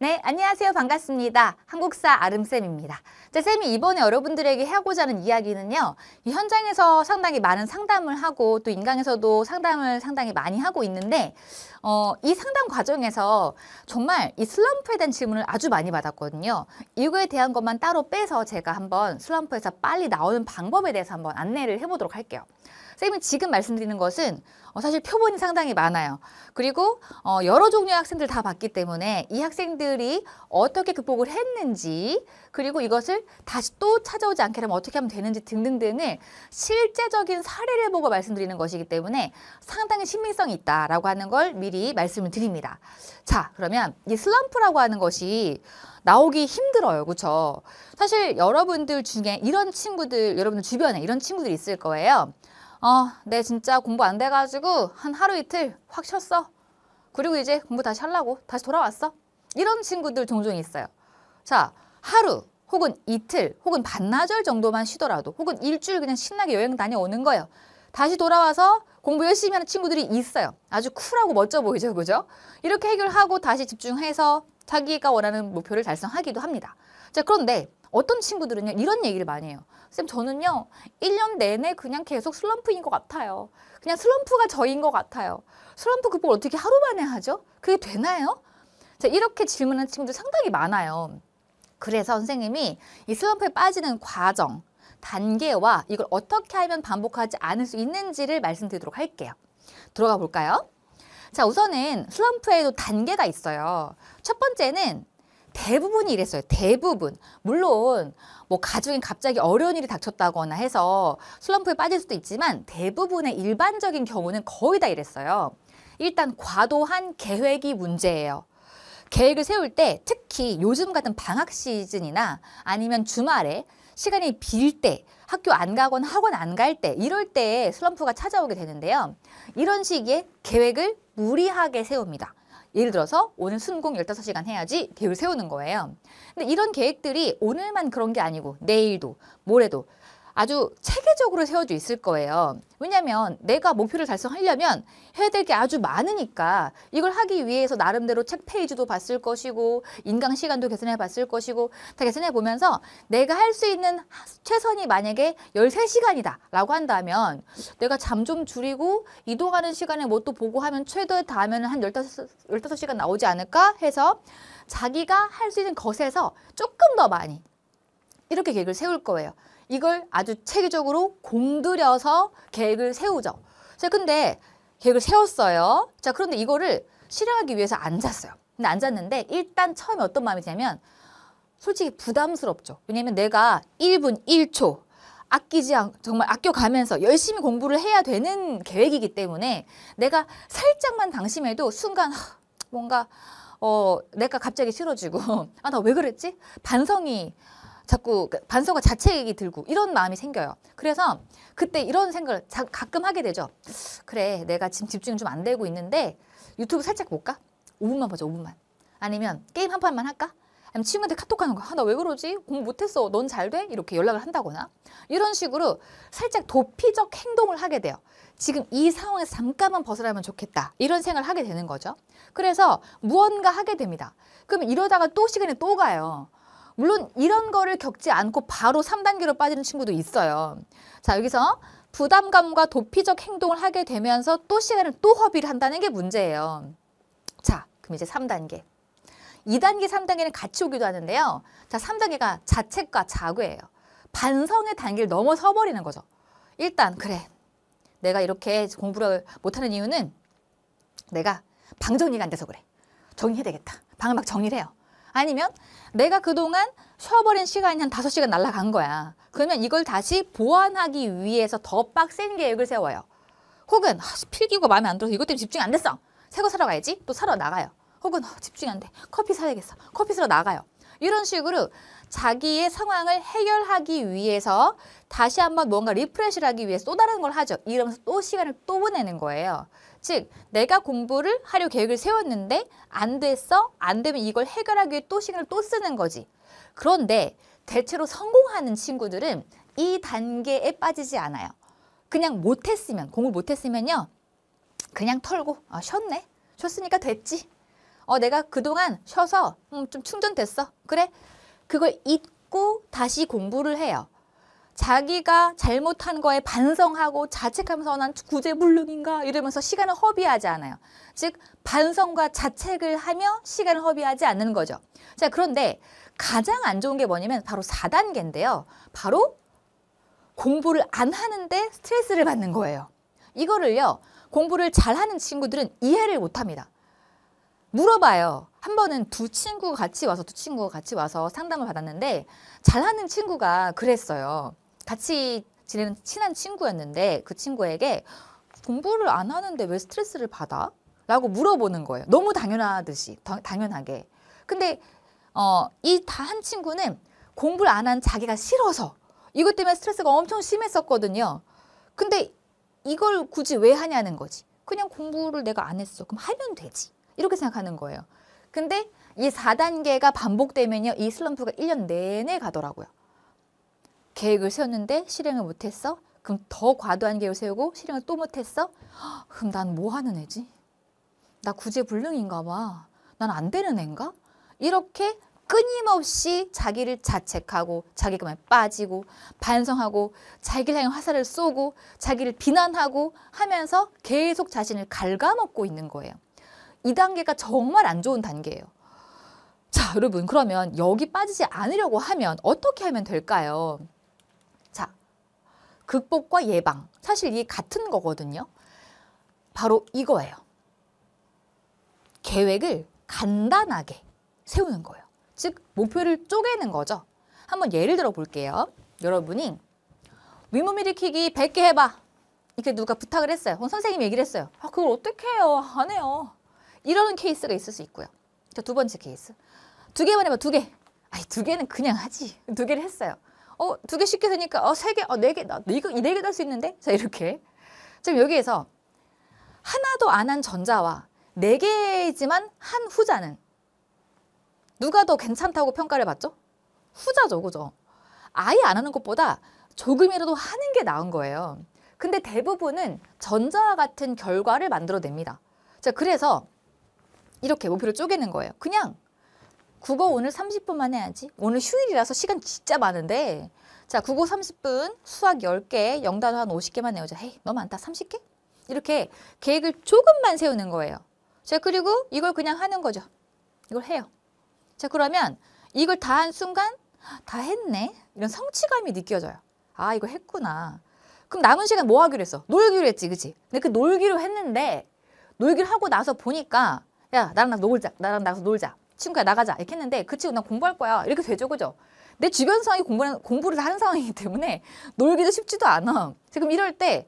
네, 안녕하세요. 반갑습니다. 한국사 아름쌤입니다. 자, 쌤이 이번에 여러분들에게 하고자 하는 이야기는요. 이 현장에서 상당히 많은 상담을 하고 또 인강에서도 상담을 상당히 많이 하고 있는데 어, 이 상담 과정에서 정말 이 슬럼프에 대한 질문을 아주 많이 받았거든요. 이거에 대한 것만 따로 빼서 제가 한번 슬럼프에서 빨리 나오는 방법에 대해서 한번 안내를 해보도록 할게요. 선생님 지금 말씀드리는 것은 어, 사실 표본이 상당히 많아요. 그리고 어, 여러 종류의 학생들 다 봤기 때문에 이 학생들이 어떻게 극복을 했는지 그리고 이것을 다시 또 찾아오지 않게 되면 어떻게 하면 되는지 등등등을 실제적인 사례를 보고 말씀드리는 것이기 때문에 상당히 신빙성이 있다라고 하는 걸 미리 말씀을 드립니다. 자 그러면 이 슬럼프라고 하는 것이 나오기 힘들어요. 그렇죠? 사실 여러분들 중에 이런 친구들, 여러분들 주변에 이런 친구들이 있을 거예요. 어, 내 네, 진짜 공부 안 돼가지고 한 하루 이틀 확 쉬었어. 그리고 이제 공부 다시 하려고 다시 돌아왔어. 이런 친구들 종종 있어요. 자, 하루 혹은 이틀 혹은 반나절 정도만 쉬더라도 혹은 일주일 그냥 신나게 여행 다녀오는 거예요. 다시 돌아와서 공부 열심히 하는 친구들이 있어요. 아주 쿨하고 멋져 보이죠. 그죠? 이렇게 해결하고 다시 집중해서 자기가 원하는 목표를 달성하기도 합니다. 자, 그런데 어떤 친구들은요 이런 얘기를 많이 해요. 쌤 저는요 1년 내내 그냥 계속 슬럼프인 것 같아요. 그냥 슬럼프가 저인 것 같아요. 슬럼프 극복 어떻게 하루 만에 하죠? 그게 되나요? 자, 이렇게 질문하는 친구들 상당히 많아요. 그래서 선생님이 이 슬럼프에 빠지는 과정, 단계와 이걸 어떻게 하면 반복하지 않을 수 있는지를 말씀드리도록 할게요. 들어가 볼까요? 자, 우선은 슬럼프에도 단계가 있어요. 첫 번째는 대부분이 이랬어요. 대부분. 물론 뭐 가족이 갑자기 어려운 일이 닥쳤다거나 해서 슬럼프에 빠질 수도 있지만 대부분의 일반적인 경우는 거의 다 이랬어요. 일단 과도한 계획이 문제예요. 계획을 세울 때 특히 요즘 같은 방학 시즌이나 아니면 주말에 시간이 빌 때, 학교 안 가거나 학원 안 갈 때, 이럴 때 슬럼프가 찾아오게 되는데요. 이런 식의 계획을 무리하게 세웁니다. 예를 들어서 오늘 순공 15시간 해야지 계획을 세우는 거예요. 근데 이런 계획들이 오늘만 그런 게 아니고 내일도 모레도 아주 체계적으로 세워져 있을 거예요. 왜냐하면 내가 목표를 달성하려면 해야 될 게 아주 많으니까 이걸 하기 위해서 나름대로 책 페이지도 봤을 것이고 인강 시간도 개선해 봤을 것이고 다개선해 보면서 내가 할 수 있는 최선이 만약에 열세 시간이다 라고 한다면 내가 잠 좀 줄이고 이동하는 시간에 뭣도 뭐 보고 하면 최대 다 하면 한 열다섯 열다섯 시간 나오지 않을까 해서 자기가 할 수 있는 것에서 조금 더 많이 이렇게 계획을 세울 거예요. 이걸 아주 체계적으로 공들여서 계획을 세우죠. 자, 근데 계획을 세웠어요. 자, 그런데 이거를 실행하기 위해서 앉았어요. 근데 앉았는데 일단 처음에 어떤 마음이 드냐면 솔직히 부담스럽죠. 왜냐면 내가 1분 1초 아끼지 않, 정말 아껴가면서 열심히 공부를 해야 되는 계획이기 때문에 내가 살짝만 방심해도 순간 뭔가 어, 내가 갑자기 싫어지고 아, 나 왜 그랬지? 반성이 자꾸 그 반성과 자책이 들고 이런 마음이 생겨요. 그래서 그때 이런 생각을 자, 가끔 하게 되죠. 그래 내가 지금 집중이 좀 안 되고 있는데 유튜브 살짝 볼까? 5분만 보자 5분만. 아니면 게임 한 판만 할까? 아니면 친구한테 카톡 하는 거, 아, 나 왜 그러지? 공부 못했어. 넌 잘 돼? 이렇게 연락을 한다거나. 이런 식으로 살짝 도피적 행동을 하게 돼요. 지금 이 상황에서 잠깐만 벗어나면 좋겠다. 이런 생각을 하게 되는 거죠. 그래서 무언가 하게 됩니다. 그럼 이러다가 또시간에또 가요. 물론 이런 거를 겪지 않고 바로 3단계로 빠지는 친구도 있어요. 자, 여기서 부담감과 도피적 행동을 하게 되면서 또 시간을 또 허비를 한다는 게 문제예요. 자, 그럼 이제 3단계. 2단계, 3단계는 같이 오기도 하는데요. 자, 3단계가 자책과 자괴예요. 반성의 단계를 넘어서 버리는 거죠. 일단 그래, 내가 이렇게 공부를 못하는 이유는 내가 방정리가 안 돼서 그래. 정리해야 되겠다. 방을 막 정리를 해요. 아니면 내가 그동안 쉬어버린 시간이 한 다섯 시간 날라간 거야. 그러면 이걸 다시 보완하기 위해서 더 빡센 계획을 세워요. 혹은 아, 필기고 마음에 안 들어서 이것 때문에 집중이 안 됐어. 새 거 사러 가야지. 또 사러 나가요. 혹은 어, 집중이 안 돼. 커피 사야겠어. 커피 사러 나가요. 이런 식으로 자기의 상황을 해결하기 위해서 다시 한번 뭔가 리프레시를 하기 위해서 또 다른 걸 하죠. 이러면서 또 시간을 또 보내는 거예요. 즉 내가 공부를 하려 계획을 세웠는데 안 됐어? 안 되면 이걸 해결하기 위해 또 시간을 또 쓰는 거지. 그런데 대체로 성공하는 친구들은 이 단계에 빠지지 않아요. 그냥 못했으면 공부 못했으면요. 그냥 털고 아, 쉬었네. 쉬었으니까 됐지. 어, 내가 그동안 쉬어서 음, 좀 충전됐어. 그래. 그걸 잊고 다시 공부를 해요. 자기가 잘못한 거에 반성하고 자책하면서 어, 난 구제불능인가 이러면서 시간을 허비하지 않아요. 즉 반성과 자책을 하며 시간을 허비하지 않는 거죠. 자 그런데 가장 안 좋은 게 뭐냐면 바로 4단계인데요. 바로 공부를 안 하는데 스트레스를 받는 거예요. 이거를요. 공부를 잘하는 친구들은 이해를 못합니다. 물어봐요. 한 번은 두 친구가 같이 와서 두 친구가 같이 와서 상담을 받았는데 잘하는 친구가 그랬어요. 같이 지내는 친한 친구였는데 그 친구에게 공부를 안 하는데 왜 스트레스를 받아? 라고 물어보는 거예요. 너무 당연하듯이, 당, 연하게 근데 어, 이다 한 친구는 공부를 안 한 자기가 싫어서 이것 때문에 스트레스가 엄청 심했었거든요. 근데 이걸 굳이 왜 하냐는 거지. 그냥 공부를 내가 안 했어. 그럼 하면 되지. 이렇게 생각하는 거예요. 근데 이 4단계가 반복되면요. 이 슬럼프가 1년 내내 가더라고요. 계획을 세웠는데 실행을 못했어? 그럼 더 과도한 계획을 세우고 실행을 또 못했어? 그럼 난 뭐 하는 애지? 나 구제불능인가 봐. 난 안 되는 애인가? 이렇게 끊임없이 자기를 자책하고 자기가만 빠지고 반성하고 자기를 향해 화살을 쏘고 자기를 비난하고 하면서 계속 자신을 갉아먹고 있는 거예요. 이 단계가 정말 안 좋은 단계예요. 자 여러분 그러면 여기 빠지지 않으려고 하면 어떻게 하면 될까요? 극복과 예방. 사실 이 같은 거거든요. 바로 이거예요. 계획을 간단하게 세우는 거예요. 즉, 목표를 쪼개는 거죠. 한번 예를 들어 볼게요. 여러분이 위몸 일으키기 100개 해봐. 이렇게 누가 부탁을 했어요. 선생님이 얘기를 했어요. 아, 그걸 어떻게 해요? 안 해요. 이러는 케이스가 있을 수 있고요. 자, 두 번째 케이스. 두 개만 해봐, 두 개. 아니, 두 개는 그냥 하지. 두 개를 했어요. 어, 두 개 쉽게 되니까, 어, 세 개, 어, 네 개, 나, 네 이거, 네 개도 할수 있는데? 자, 이렇게. 지금 여기에서 하나도 안 한 전자와 네 개이지만 한 후자는 누가 더 괜찮다고 평가를 받죠? 후자죠, 그죠? 아예 안 하는 것보다 조금이라도 하는 게 나은 거예요. 근데 대부분은 전자와 같은 결과를 만들어냅니다. 자, 그래서 이렇게 목표를 쪼개는 거예요. 그냥 국어 오늘 30분만 해야지. 오늘 휴일이라서 시간 진짜 많은데 자 국어 30분, 수학 10개, 영단어 한 50개만 내오자. 헤이 너무 많다. 30개? 이렇게 계획을 조금만 세우는 거예요. 자 그리고 이걸 그냥 하는 거죠. 이걸 해요. 자 그러면 이걸 다 한 순간 다 했네. 이런 성취감이 느껴져요. 아 이거 했구나. 그럼 남은 시간 뭐 하기로 했어? 놀기로 했지 그치? 근데 그 놀기로 했는데 놀기를 하고 나서 보니까 야 나랑 나서 놀자. 나랑 나서 놀자. 친구야 나가자 이렇게 했는데 그 친구 나 공부할 거야 이렇게 되죠 그죠? 내 주변 상황이 공부를, 공부를 하는 상황이기 때문에 놀기도 쉽지도 않아. 지금 이럴 때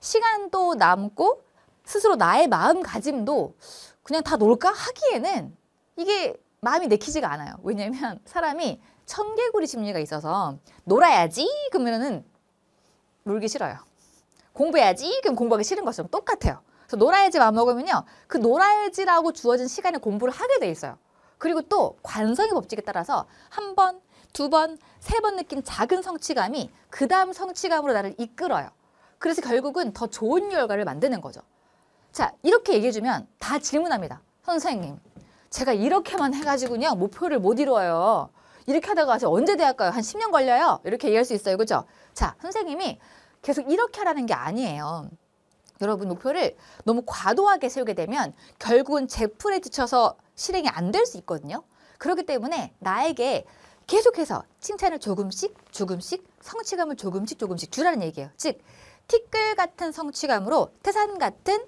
시간도 남고 스스로 나의 마음가짐도 그냥 다 놀까 하기에는 이게 마음이 내키지가 않아요. 왜냐면 사람이 청개구리 심리가 있어서 놀아야지 그러면은 놀기 싫어요. 공부해야지 그럼 공부하기 싫은 것처럼 똑같아요. 그래서 놀아야지 마음먹으면요. 그 놀아야지라고 주어진 시간에 공부를 하게 돼 있어요. 그리고 또 관성의 법칙에 따라서 한 번, 두 번, 세 번 느낀 작은 성취감이 그 다음 성취감으로 나를 이끌어요. 그래서 결국은 더 좋은 결과를 만드는 거죠. 자, 이렇게 얘기해주면 다 질문합니다. 선생님, 제가 이렇게만 해가지고요. 목표를 못 이루어요. 이렇게 하다가 언제 대학 가요? 한 10년 걸려요. 이렇게 얘기할수 있어요. 그죠? 자, 선생님이 계속 이렇게 하라는 게 아니에요. 여러분 목표를 너무 과도하게 세우게 되면 결국은 제풀에 지쳐서 실행이 안 될 수 있거든요. 그렇기 때문에 나에게 계속해서 칭찬을 조금씩 조금씩 성취감을 조금씩 조금씩 주라는 얘기예요. 즉 티끌 같은 성취감으로 태산 같은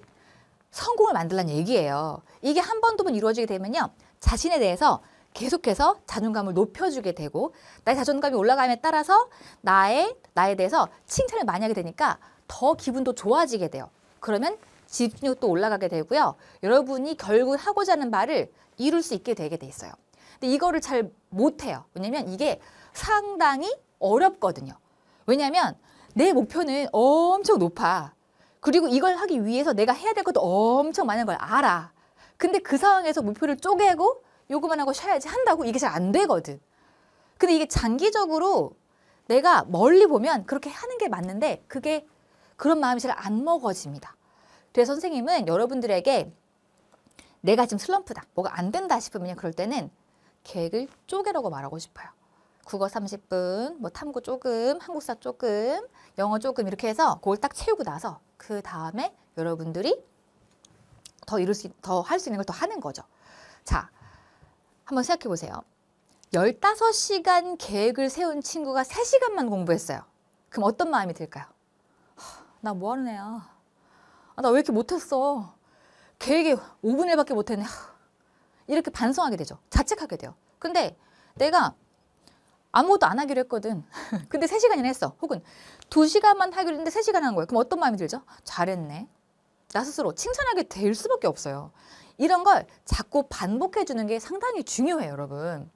성공을 만들라는 얘기예요. 이게 한 번, 두번 이루어지게 되면요. 자신에 대해서 계속해서 자존감을 높여주게 되고 나의 자존감이 올라감에 따라서 나의 나에 대해서 칭찬을 많이 하게 되니까 더 기분도 좋아지게 돼요. 그러면 집중력도 올라가게 되고요. 여러분이 결국 하고자 하는 말을 이룰 수 있게 되게 돼 있어요. 근데 이거를 잘 못해요. 왜냐면 이게 상당히 어렵거든요. 왜냐면 내 목표는 엄청 높아. 그리고 이걸 하기 위해서 내가 해야 될 것도 엄청 많은 걸 알아. 근데 그 상황에서 목표를 쪼개고 요구만 하고 쉬어야지 한다고 이게 잘 안 되거든. 근데 이게 장기적으로 내가 멀리 보면 그렇게 하는 게 맞는데 그게 그런 마음이 잘 안 먹어집니다. 그래서 선생님은 여러분들에게 내가 지금 슬럼프다, 뭐가 안 된다 싶으면 그럴 때는 계획을 쪼개라고 말하고 싶어요. 국어 30분, 뭐 탐구 조금, 한국사 조금, 영어 조금 이렇게 해서 그걸 딱 채우고 나서 그 다음에 여러분들이 더 이룰 수, 더 할 수 있는 걸 더 하는 거죠. 자, 한번 생각해 보세요. 열다 시간 계획을 세운 친구가 세시간만 공부했어요. 그럼 어떤 마음이 들까요? 나뭐 하는 애야? 아, 나 왜 이렇게 못했어? 계획에 5분의 1밖에 못했네. 이렇게 반성하게 되죠. 자책하게 돼요. 근데 내가 아무것도 안 하기로 했거든. 근데 3시간이나 했어. 혹은 2시간만 하기로 했는데 3시간 한 거예요. 그럼 어떤 마음이 들죠? 잘했네. 나 스스로 칭찬하게 될 수밖에 없어요. 이런 걸 자꾸 반복해 주는 게 상당히 중요해요, 여러분.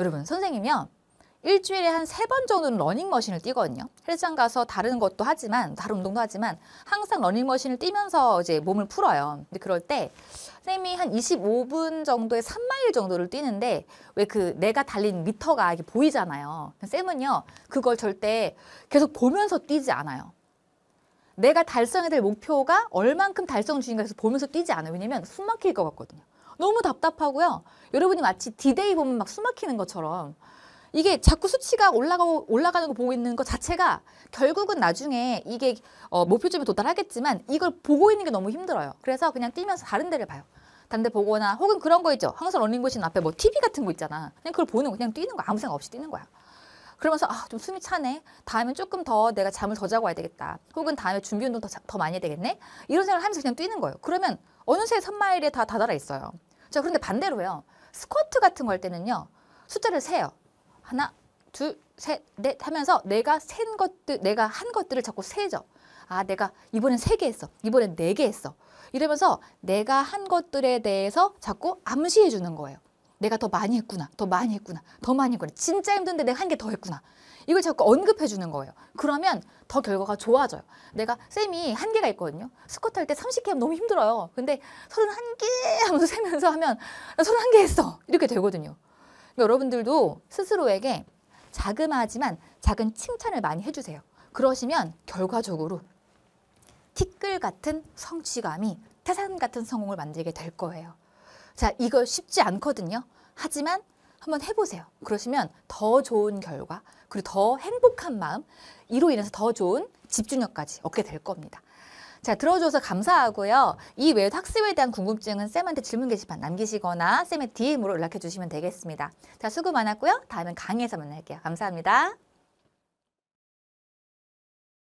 여러분, 선생님이요. 일주일에 한 세 번 정도는 러닝머신을 뛰거든요. 헬스장 가서 다른 것도 하지만 다른 운동도 하지만 항상 러닝머신을 뛰면서 이제 몸을 풀어요. 근데 그럴 때 선생님이 한 25분 정도에 3마일 정도를 뛰는데 왜 그 내가 달린 미터가 이게 보이잖아요. 쌤은요 그걸 절대 계속 보면서 뛰지 않아요. 내가 달성해야 될 목표가 얼만큼 달성 중인가 해서 보면서 뛰지 않아요. 왜냐면 숨 막힐 것 같거든요. 너무 답답하고요. 여러분이 마치 디데이 보면 막숨 막히는 것처럼 이게 자꾸 수치가 올라가고 올라가는 거 보고 있는 것 자체가 결국은 나중에 이게 어, 목표점에 도달하겠지만 이걸 보고 있는 게 너무 힘들어요. 그래서 그냥 뛰면서 다른 데를 봐요. 단데 보거나 혹은 그런 거 있죠. 항상 러닝머신 앞에 뭐 TV 같은 거 있잖아. 그냥 그걸 보는 거 그냥 뛰는 거 아무 생각 없이 뛰는 거야. 그러면서 아좀 숨이 차네. 다음엔 조금 더 내가 잠을 더 자고 와야 되겠다. 혹은 다음에 준비 운동 더, 더 많이 해야 되겠네. 이런 생각을 하면서 그냥 뛰는 거예요. 그러면 어느새 3마일에 다 다다라 있어요. 자 그런데 반대로요. 스쿼트 같은 거 할 때는요. 숫자를 세요. 하나, 둘, 셋, 넷 하면서 내가 센 것들, 내가 한 것들을 자꾸 세죠. 아, 내가 이번엔 세 개 했어. 이번엔 네 개 했어. 이러면서 내가 한 것들에 대해서 자꾸 암시해 주는 거예요. 내가 더 많이 했구나. 더 많이 했구나. 더 많이 했구나. 진짜 힘든데 내가 한 개 더 했구나. 이걸 자꾸 언급해 주는 거예요. 그러면 더 결과가 좋아져요. 내가 쌤이 한개가 있거든요. 스쿼트 할 때 30개 하면 너무 힘들어요. 근데 31개 하면서 세면서 하면 31개 했어. 이렇게 되거든요. 그러니까 여러분들도 스스로에게 자그마하지만 작은 칭찬을 많이 해주세요. 그러시면 결과적으로 티끌 같은 성취감이 태산 같은 성공을 만들게 될 거예요. 자, 이거 쉽지 않거든요. 하지만 한번 해보세요. 그러시면 더 좋은 결과, 그리고 더 행복한 마음, 이로 인해서 더 좋은 집중력까지 얻게 될 겁니다. 자, 들어줘서 감사하고요. 이외에 학습에 대한 궁금증은 쌤한테 질문 게시판 남기시거나 쌤의 DM으로 연락해 주시면 되겠습니다. 자, 수고 많았고요. 다음엔 강의에서 만날게요. 감사합니다.